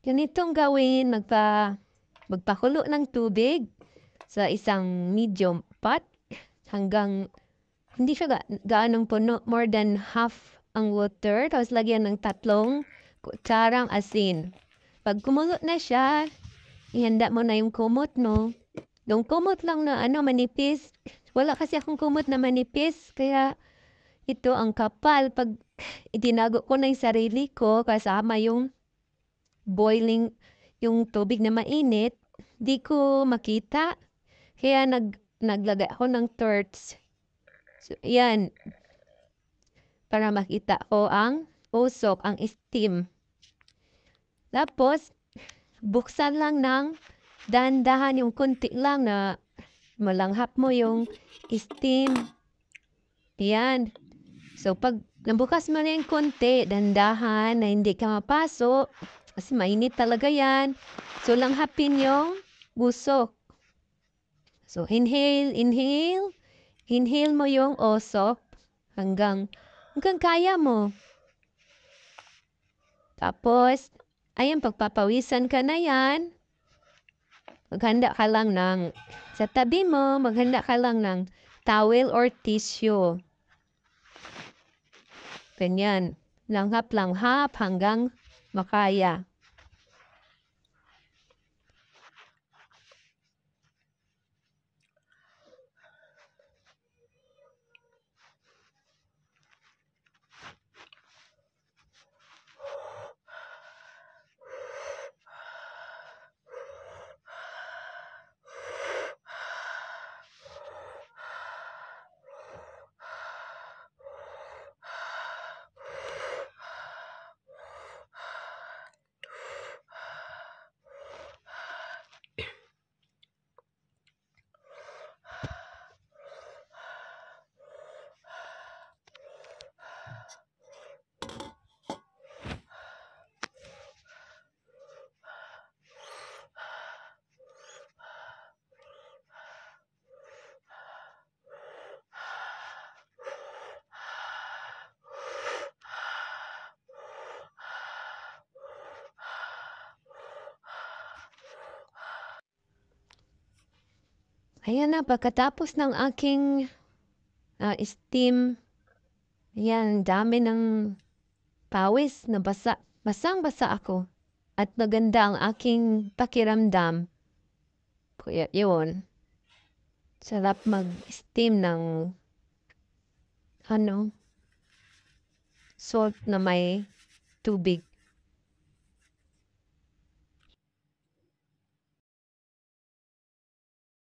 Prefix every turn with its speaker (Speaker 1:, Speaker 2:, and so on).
Speaker 1: Ganitong gawin, magpa, magpakulo ng tubig sa isang medium pot hanggang hindi siya ga, gaanong puno, more than half ang water. Tapos lagyan ng tatlong kutsarang asin. Pag kumulo na siya, ihanda mo na yung kumot no? Yung kumot lang na ano, manipis. Wala kasi akong kumot na manipis, kaya ito ang kapal. Pag itinago ko na yung sarili ko kasama yung boiling yung tubig na mainit, di ko makita. Kaya nag, naglagay ako ng torch. So, yan. Para makita ko ang usok, ang steam. Tapos, buksan lang ng dandahan yung kunti lang na malanghap mo yung steam. Yan. So, pag nabukas mo na yung konti, dandahan na hindi ka mapasok, kasi mainit talaga yan. So, langhapin yung busok. So, inhale, inhale. Inhale mo yung osok hanggang, hanggang kaya mo. Tapos, ayan, pagpapawisan ka na yan. Maghanda ka lang ng, sa tabi mo, maghanda ka lang ng towel or tissue. Ganyan. Langhap-langhap hanggang makaya. Ayan na, pagkatapos ng aking uh, steam, yan, dami ng pawis na basa. Basang-basa ako. At maganda ang aking pakiramdam. Kaya yun. Sarap mag-steam ng ano, salt na may tubig.